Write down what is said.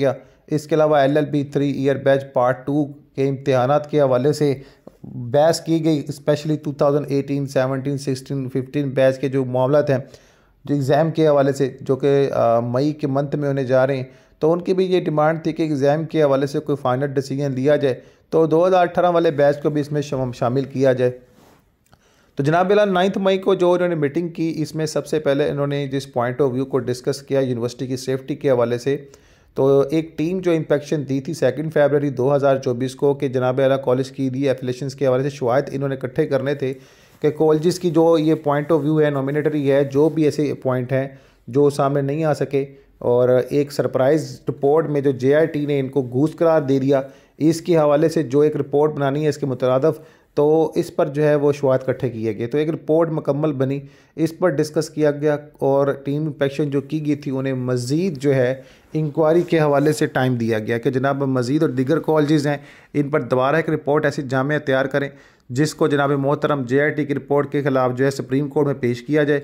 गया इसके अलावा L L B three year batch part two के इम्तहान के हवाले से बहस की गई स्पेशली 2018, 17, 16, 15 बैच के जो मामला हैं जो एग्ज़ाम के हवाले से जो कि मई के मंथ में होने जा रहे हैं तो उनकी भी ये डिमांड थी कि एग्ज़ाम के हवाले से कोई फाइनल डिसीजन लिया जाए तो 2018 वाले बैच को भी इसमें शामिल किया जाए तो जनाब बिला नाइन्थ मई को जो इन्होंने मीटिंग की इसमें सबसे पहले इन्होंने जिस पॉइंट ऑफ व्यू को डिस्कस किया यूनिवर्सिटी की सेफ्टी के हवाले से तो एक टीम जो इंफेक्शन दी थी सेकेंड फेबररी 2024 को कि जनाब अला कॉलेज की दी एफिलेशन के हवाले से शवायद इन्होंने इकट्ठे करने थे कि कॉलेज़ की जो ये पॉइंट ऑफ व्यू है नॉमिनेटरी है जो भी ऐसे पॉइंट हैं जो सामने नहीं आ सके और एक सरप्राइज़ रिपोर्ट में जो जे ने इनको घूस करार दे दिया इसके हवाले से जो एक रिपोर्ट बनानी है इसके मुतरदफ़ तो इस पर जो है वो शुरुआत इकट्ठे किए गए तो एक रिपोर्ट मुकम्मल बनी इस पर डिस्कस किया गया और टीम इंपेक्शन जो की गई थी उन्हें मज़ीद जो है इंक्वायरी के हवाले से टाइम दिया गया कि जनाब मज़ीद और दिगर कॉलेज हैं इन पर दोबारा एक रिपोर्ट ऐसी जामिया तैयार करें जिसको जनाब मोहतरम जे आई टी की रिपोर्ट के खिलाफ जो है सुप्रीम कोर्ट में पेश किया जाए